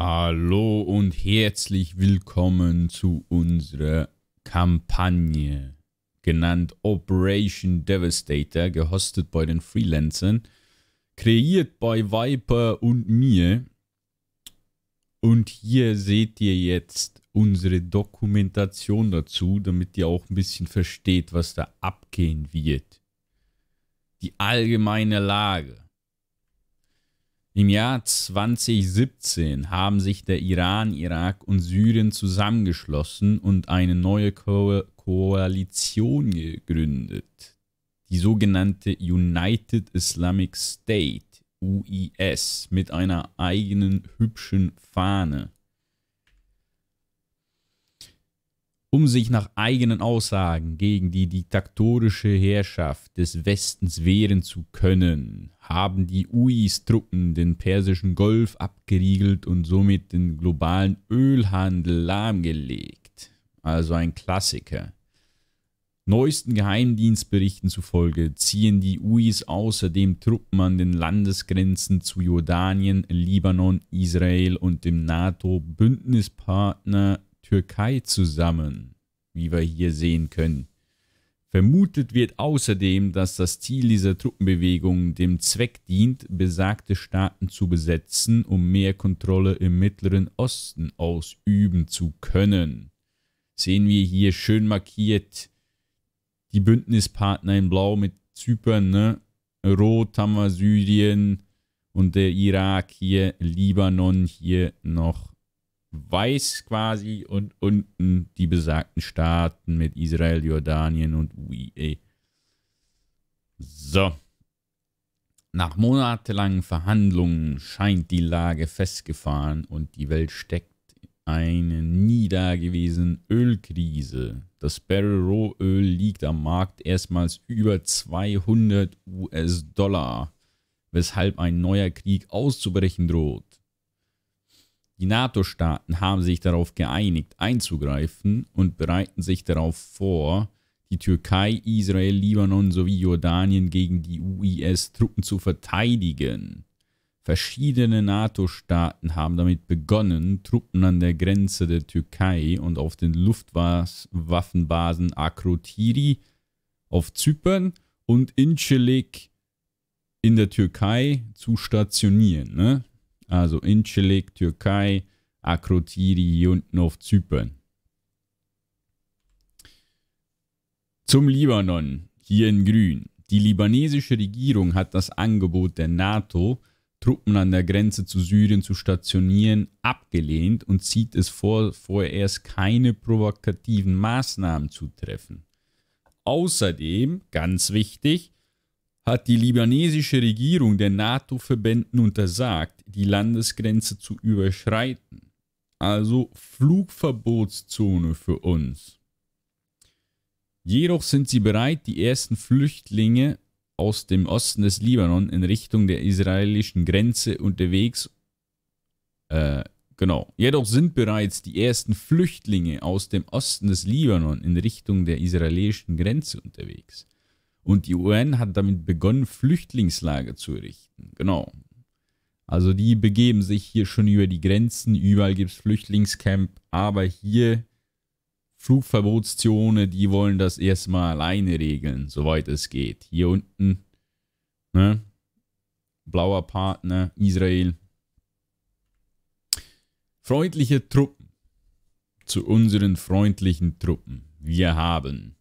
Hallo und herzlich willkommen zu unserer Kampagne, genannt Operation Devastator, gehostet bei den Freelancern, kreiert bei Viper und mir. Und hier seht ihr jetzt unsere Dokumentation dazu, damit ihr auch ein bisschen versteht, was da abgehen wird. Die allgemeine Lage im Jahr 2017 haben sich der Iran, Irak und Syrien zusammengeschlossen und eine neue Ko Koalition gegründet, die sogenannte United Islamic State, UIS, mit einer eigenen hübschen Fahne. um sich nach eigenen Aussagen gegen die diktatorische Herrschaft des Westens wehren zu können, haben die UIs Truppen den persischen Golf abgeriegelt und somit den globalen Ölhandel lahmgelegt. Also ein Klassiker. Neuesten Geheimdienstberichten zufolge ziehen die UIs außerdem Truppen an den Landesgrenzen zu Jordanien, Libanon, Israel und dem NATO-Bündnispartner Türkei zusammen, wie wir hier sehen können. Vermutet wird außerdem, dass das Ziel dieser Truppenbewegung dem Zweck dient, besagte Staaten zu besetzen, um mehr Kontrolle im Mittleren Osten ausüben zu können. Sehen wir hier schön markiert die Bündnispartner in Blau mit Zypern, ne? Rot haben wir Syrien und der Irak hier, Libanon hier noch weiß quasi und unten die besagten Staaten mit Israel, Jordanien und UE. So. Nach monatelangen Verhandlungen scheint die Lage festgefahren und die Welt steckt eine nie dagewesene Ölkrise. Das Barrel Rohöl liegt am Markt erstmals über 200 US-Dollar, weshalb ein neuer Krieg auszubrechen droht. Die NATO-Staaten haben sich darauf geeinigt, einzugreifen und bereiten sich darauf vor, die Türkei, Israel, Libanon sowie Jordanien gegen die UIS-Truppen zu verteidigen. Verschiedene NATO-Staaten haben damit begonnen, Truppen an der Grenze der Türkei und auf den Luftwaffenbasen Akrotiri auf Zypern und Incelik in der Türkei zu stationieren. Ne? Also Incirlik, Türkei, Akrotiri unten auf Zypern. Zum Libanon, hier in Grün. Die libanesische Regierung hat das Angebot der NATO, Truppen an der Grenze zu Syrien zu stationieren, abgelehnt und zieht es vor, vorerst keine provokativen Maßnahmen zu treffen. Außerdem, ganz wichtig, hat die libanesische Regierung den NATO-Verbänden untersagt, die Landesgrenze zu überschreiten. Also Flugverbotszone für uns. Jedoch sind sie bereit, die ersten Flüchtlinge aus dem Osten des Libanon in Richtung der israelischen Grenze unterwegs. Äh, genau. Jedoch sind bereits die ersten Flüchtlinge aus dem Osten des Libanon in Richtung der israelischen Grenze unterwegs. Und die UN hat damit begonnen, Flüchtlingslager zu errichten. Genau. Also die begeben sich hier schon über die Grenzen. Überall gibt es Flüchtlingscamp. Aber hier Flugverbotszone, die wollen das erstmal alleine regeln, soweit es geht. Hier unten, ne? Blauer Partner, Israel. Freundliche Truppen. Zu unseren freundlichen Truppen. Wir haben.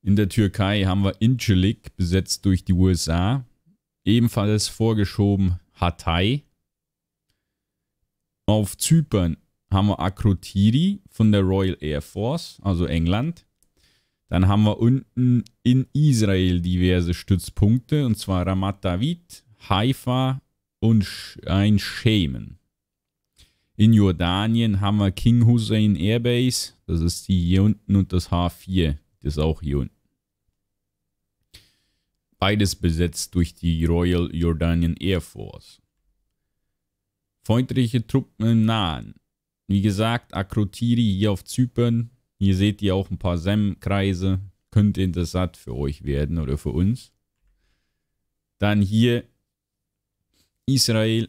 In der Türkei haben wir Incirlik, besetzt durch die USA. Ebenfalls vorgeschoben Hatay. Auf Zypern haben wir Akrotiri von der Royal Air Force, also England. Dann haben wir unten in Israel diverse Stützpunkte, und zwar Ramat David, Haifa und ein Schemen. In Jordanien haben wir King Hussein Airbase, das ist die hier unten, und das H4, das ist auch hier unten beides besetzt durch die Royal Jordanian Air Force. Freundliche Truppen im Nahen. Wie gesagt, Akrotiri hier auf Zypern. Hier seht ihr auch ein paar SEM-Kreise. Könnte interessant für euch werden oder für uns. Dann hier Israel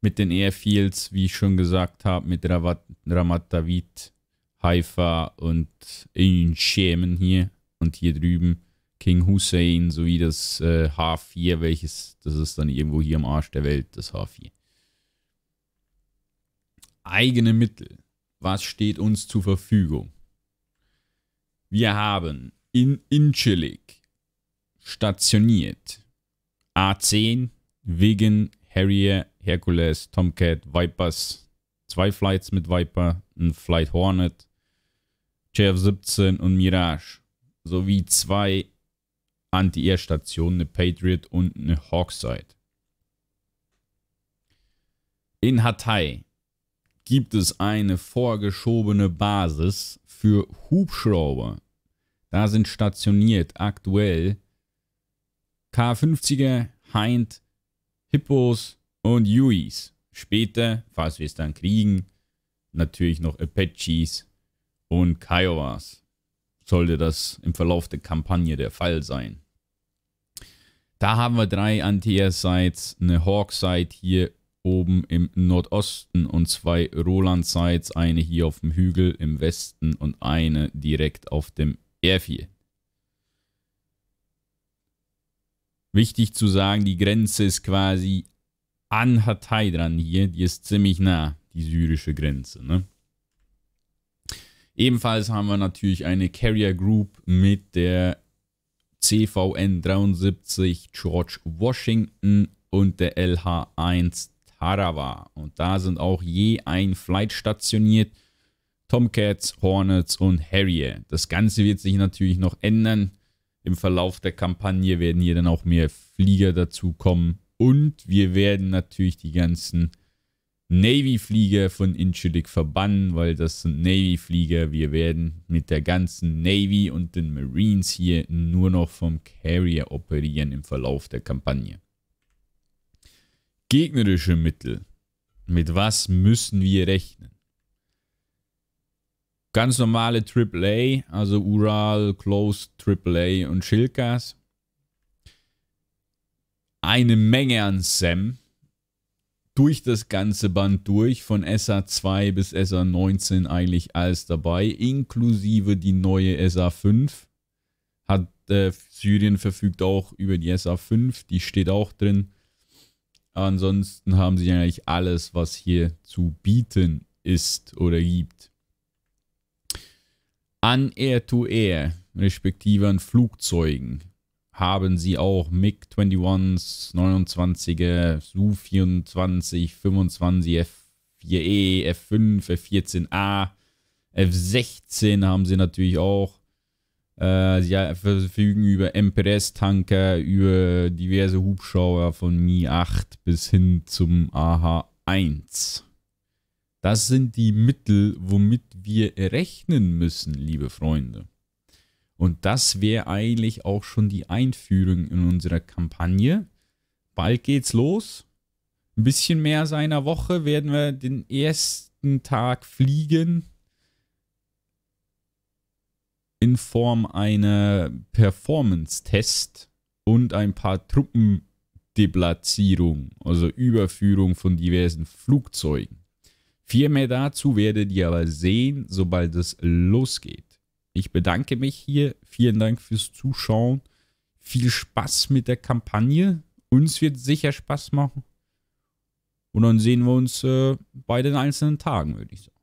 mit den Airfields, wie ich schon gesagt habe, mit Ramat, David, Haifa und in Schemen hier und hier drüben King Hussein sowie das äh, H4, welches, das ist dann irgendwo hier am Arsch der Welt, das H4. Eigene Mittel. Was steht uns zur Verfügung? Wir haben in Inchilik stationiert A10 wegen Harrier, Hercules, Tomcat, Vipers, zwei Flights mit Viper, ein Flight Hornet, JF-17 und Mirage sowie zwei anti air station eine Patriot und eine Hawkside. In Hatay gibt es eine vorgeschobene Basis für Hubschrauber. Da sind stationiert aktuell K50er, Hind, Hippos und Hueys. Später, falls wir es dann kriegen, natürlich noch Apaches und Kiowas. Sollte das im Verlauf der Kampagne der Fall sein. Da haben wir drei Antea-Sites, eine Hawk-Site hier oben im Nordosten und zwei Roland-Sites, eine hier auf dem Hügel im Westen und eine direkt auf dem R4. Wichtig zu sagen, die Grenze ist quasi an Hatay dran hier, die ist ziemlich nah, die syrische Grenze. Ne? Ebenfalls haben wir natürlich eine Carrier Group mit der CVN 73 George Washington und der LH1 Tarawa. Und da sind auch je ein Flight stationiert. Tomcats, Hornets und Harrier. Das Ganze wird sich natürlich noch ändern. Im Verlauf der Kampagne werden hier dann auch mehr Flieger dazukommen. Und wir werden natürlich die ganzen Navy-Flieger von Inchilic verbannen, weil das sind Navy-Flieger. Wir werden mit der ganzen Navy und den Marines hier nur noch vom Carrier operieren im Verlauf der Kampagne. Gegnerische Mittel. Mit was müssen wir rechnen? Ganz normale AAA, also Ural, Closed AAA und Schilkas. Eine Menge an Sam durch das ganze Band durch, von SA2 bis SA19 eigentlich alles dabei, inklusive die neue SA5. Hat äh, Syrien verfügt auch über die SA5, die steht auch drin. Ansonsten haben sie eigentlich alles, was hier zu bieten ist oder gibt. An Air to Air, respektive an Flugzeugen haben sie auch MiG-21s, 29er, Su-24, 25, F4E, F5, F14A, F16 haben sie natürlich auch. Äh, sie verfügen über MPS-Tanker, über diverse Hubschrauber von Mi-8 bis hin zum AH-1. Das sind die Mittel, womit wir rechnen müssen, liebe Freunde. Und das wäre eigentlich auch schon die Einführung in unserer Kampagne. Bald geht's los. Ein bisschen mehr als einer Woche werden wir den ersten Tag fliegen. In Form einer Performance-Test und ein paar Truppendeplatzierung, also Überführung von diversen Flugzeugen. Viel mehr dazu werdet ihr aber sehen, sobald es losgeht. Ich bedanke mich hier. Vielen Dank fürs Zuschauen. Viel Spaß mit der Kampagne. Uns wird sicher Spaß machen. Und dann sehen wir uns äh, bei den einzelnen Tagen, würde ich sagen.